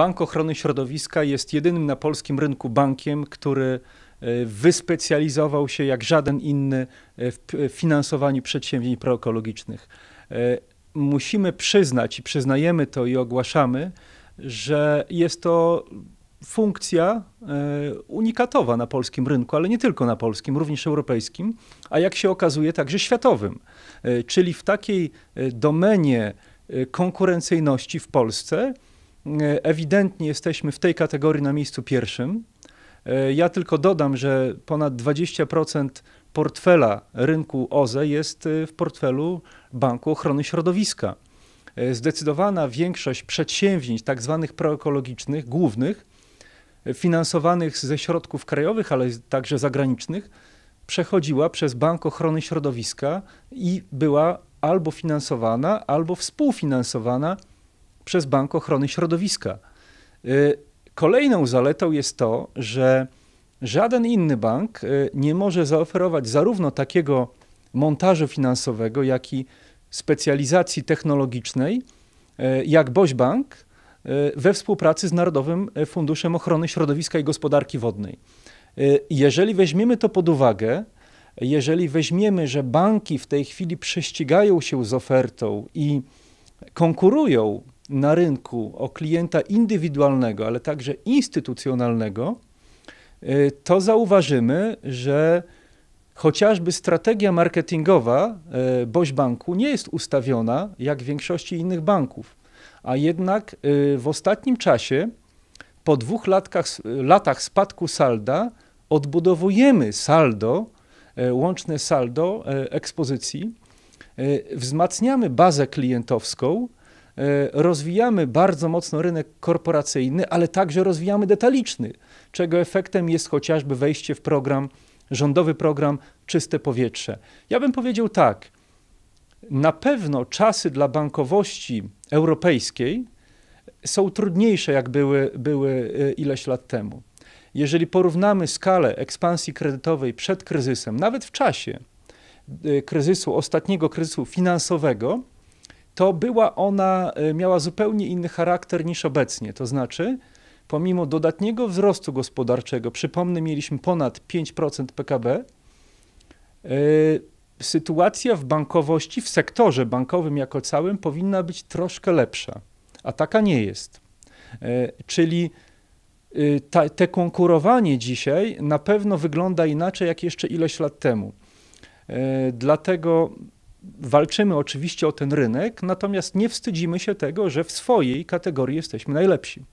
Bank Ochrony Środowiska jest jedynym na polskim rynku bankiem, który e, wyspecjalizował się jak żaden inny e, w finansowaniu przedsięwzięć proekologicznych. E, musimy przyznać i przyznajemy to i ogłaszamy, że jest to funkcja unikatowa na polskim rynku, ale nie tylko na polskim, również europejskim, a jak się okazuje także światowym. Czyli w takiej domenie konkurencyjności w Polsce E, ewidentnie jesteśmy w tej kategorii na miejscu pierwszym. E, ja tylko dodam, że ponad 20% portfela rynku OZE jest e, w portfelu Banku Ochrony Środowiska. Zdecydowana większość przedsięwzięć, tak zwanych proekologicznych, głównych, finansowanych ze środków krajowych, ale także zagranicznych, przechodziła przez Bank Ochrony Środowiska i była albo finansowana, albo współfinansowana przez Bank Ochrony Środowiska. Y, kolejną zaletą jest to, że żaden inny bank y, nie może zaoferować zarówno takiego montażu finansowego, jak i specjalizacji technologicznej, y, jak Boś Bank we współpracy z Narodowym Funduszem Ochrony Środowiska i Gospodarki Wodnej. Jeżeli weźmiemy to pod uwagę, jeżeli weźmiemy, że banki w tej chwili prześcigają się z ofertą i konkurują na rynku o klienta indywidualnego, ale także instytucjonalnego, y, to zauważymy, że chociażby strategia marketingowa y, Boś Banku nie jest ustawiona jak w większości innych banków. A jednak y, w ostatnim czasie, po dwóch latkach, latach spadku salda, odbudowujemy saldo, łączne saldo ekspozycji, wzmacniamy bazę klientowską E, rozwijamy bardzo mocno rynek korporacyjny, ale także rozwijamy detaliczny, czego efektem jest chociażby wejście w program, rządowy program Czyste Powietrze. Ja bym powiedział tak, na pewno czasy dla bankowości europejskiej są trudniejsze, jak były, były e, ileś lat temu. Jeżeli porównamy skalę ekspansji kredytowej przed kryzysem, nawet w czasie e, kryzysu, ostatniego kryzysu finansowego, to była ona, e, miała zupełnie inny charakter niż obecnie. To znaczy, pomimo dodatniego wzrostu gospodarczego, przypomnę, mieliśmy ponad 5% PKB, e, sytuacja w bankowości, w sektorze bankowym jako całym powinna być troszkę lepsza, a taka nie jest. E, czyli ta, te konkurowanie dzisiaj na pewno wygląda inaczej jak jeszcze ileś lat temu. Dlatego walczymy oczywiście o ten rynek, natomiast nie wstydzimy się tego, że w swojej kategorii jesteśmy najlepsi.